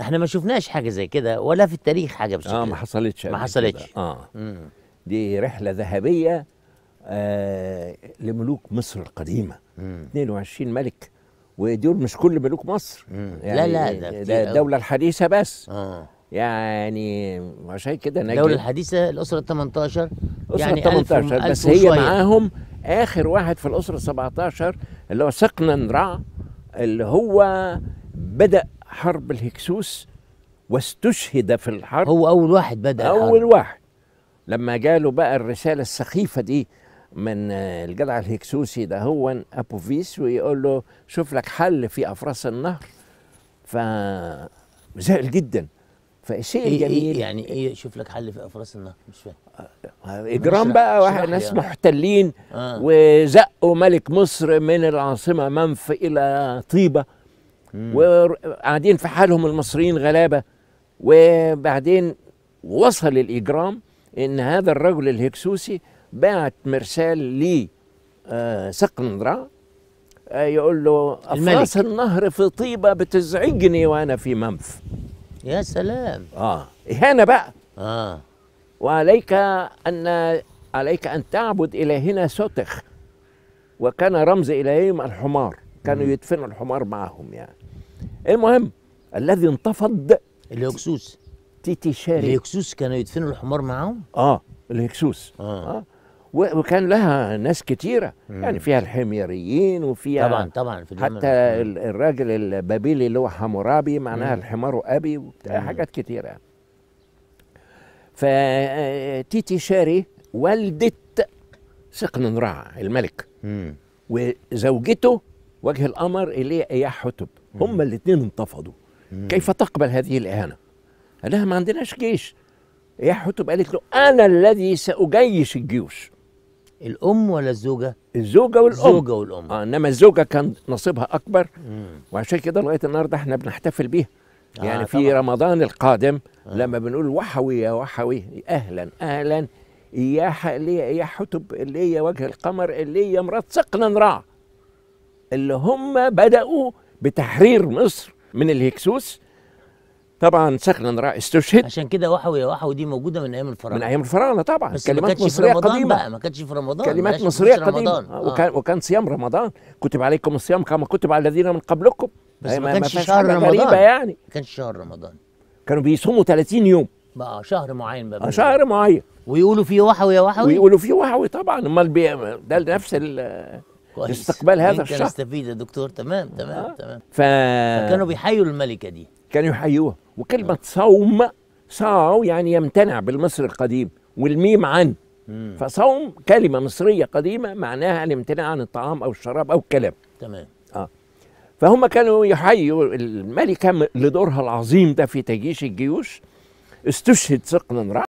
احنا ما شفناش حاجه زي كده ولا في التاريخ حاجه بالشكل اه ما حصلتش ما حصلتش اه دي رحله ذهبيه آه لملوك مصر القديمه مم. 22 ملك ودول مش كل ملوك مصر يعني لا لا ده, ده الدوله الحديثه بس آه. يعني عشان كده نجد الدوله الحديثه الاسره ال 18 الاسره يعني 18 بس هي معاهم اخر واحد في الاسره 17 اللي هو سقنا رع اللي هو بدا حرب الهكسوس واستشهد في الحرب هو أول واحد بدأ أول الحرب. واحد لما جاله بقى الرسالة السخيفة دي من الجدع الهكسوسي ده هو أبوفيس ويقول له شوف لك حل في أفراس النهر فزعل جدا فالشيء إيه الجميل إيه يعني ايه شوف لك حل في افراس النهر مش فاهم آه، اجرام بقى واحد ناس يعني. محتلين آه. وزقوا ملك مصر من العاصمه منف الى طيبه وقاعدين في حالهم المصريين غلابه وبعدين وصل الاجرام ان هذا الرجل الهكسوسي بعت مرسال لي آه،, آه يقول له افراس النهر في طيبه بتزعجني وانا في منف يا سلام اه اهانه بقى اه وعليك ان عليك ان تعبد الهنا سوتخ وكان رمز الههم الحمار كانوا يدفنوا الحمار معاهم يعني المهم الذي انتفض الهكسوس تيتي شاري الهكسوس كانوا يدفنوا الحمار معاهم اه الهكسوس آه. آه. وكان لها ناس كتيرة مم. يعني فيها الحميريين وفيها طبعا طبعا في حتى مم. الراجل البابلي اللي هو حمورابي معناها مم. الحمار وأبي وبتاع حاجات كتيرة يعني. فتيتي شاري والدة سقن راع الملك مم. وزوجته وجه القمر إليه إياح حتب هما الاثنين انتفضوا كيف تقبل هذه الإهانة؟ قال ما عندناش جيش إياح حتب قالت له أنا الذي سأجيش الجيوش الأم ولا الزوجة؟ الزوجة والأم الزوجة والأم آه إنما الزوجة كان نصيبها أكبر مم. وعشان كده لغاية النهاردة إحنا بنحتفل بيها آه، يعني آه في طبعا. رمضان القادم آه. لما بنقول وحوي يا وحوي أهلا أهلا يا اللي حتب اللي هي وجه القمر اللي هي مرات سقنا نراع اللي هم بدأوا بتحرير مصر من الهكسوس طبعا سخنا رائع استشهد عشان كده وحوي وحوي دي موجوده من ايام الفراعنه من ايام الفراعنه طبعا بس كلمات ما كانتش مصريه في رمضان قديمه بقى ما كانتش في رمضان كلمات مصريه قديمه آه. وكان وكان صيام رمضان كتب عليكم الصيام كما كتب على الذين من قبلكم بس يعني ما كانش شهر رمضان غريبه يعني ما كانش شهر رمضان كانوا بيصوموا 30 يوم بقى آه، شهر معين بقى آه، شهر معين ويقولوا فيه وحوي يا وحوي ويقولوا فيه وحوي طبعا امال ده نفس كويس. لاستقبال هذا الشهر يستفيد يا دكتور تمام تمام آه. تمام ف... فكانوا بيحيوا الملكه دي كانوا يحيوها وكلمه صوم صاو يعني يمتنع بالمصري القديم والميم عن فصوم كلمه مصريه قديمه معناها الامتناع عن الطعام او الشراب او الكلام تمام اه فهم كانوا يحيوا الملكه لدورها العظيم ده في تجيش الجيوش استشهد سقنا امراه